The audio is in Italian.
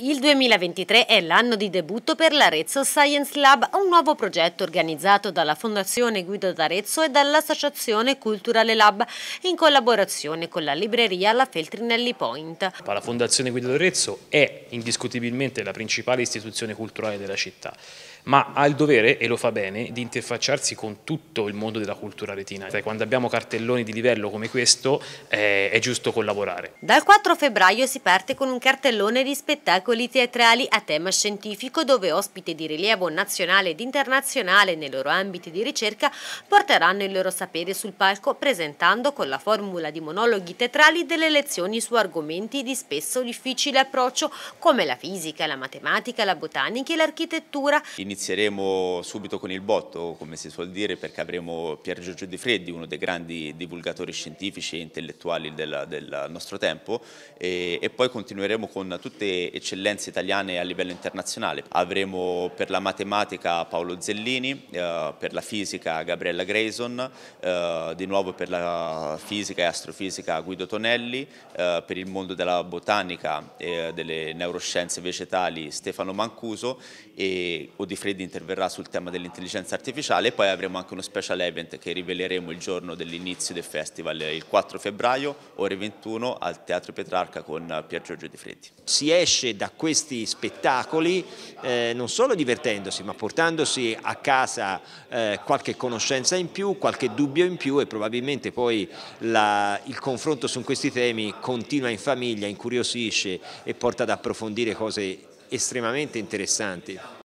Il 2023 è l'anno di debutto per l'Arezzo Science Lab, un nuovo progetto organizzato dalla Fondazione Guido d'Arezzo e dall'Associazione Culturale Lab in collaborazione con la libreria La Feltrinelli Point. La Fondazione Guido d'Arezzo è indiscutibilmente la principale istituzione culturale della città, ma ha il dovere, e lo fa bene, di interfacciarsi con tutto il mondo della cultura retina. Quando abbiamo cartelloni di livello come questo eh, è giusto collaborare. Dal 4 febbraio si parte con un cartellone di spettacolo spettacoli teatrali a tema scientifico dove ospiti di rilievo nazionale ed internazionale nei loro ambiti di ricerca porteranno il loro sapere sul palco presentando con la formula di monologhi teatrali delle lezioni su argomenti di spesso difficile approccio come la fisica, la matematica, la botanica e l'architettura. Inizieremo subito con il botto, come si suol dire, perché avremo Pier Giorgio Di Freddi, uno dei grandi divulgatori scientifici e intellettuali del, del nostro tempo e, e poi continueremo con tutte eccellenze eccellenze italiane a livello internazionale. Avremo per la matematica Paolo Zellini, eh, per la fisica Gabriella Grayson, eh, di nuovo per la fisica e astrofisica Guido Tonelli, eh, per il mondo della botanica e delle neuroscienze vegetali Stefano Mancuso e Odifreddi interverrà sul tema dell'intelligenza artificiale e poi avremo anche uno special event che riveleremo il giorno dell'inizio del festival, il 4 febbraio, ore 21 al Teatro Petrarca con Pier Giorgio Di Freddi. Si esce da da questi spettacoli eh, non solo divertendosi ma portandosi a casa eh, qualche conoscenza in più, qualche dubbio in più e probabilmente poi la, il confronto su questi temi continua in famiglia, incuriosisce e porta ad approfondire cose estremamente interessanti.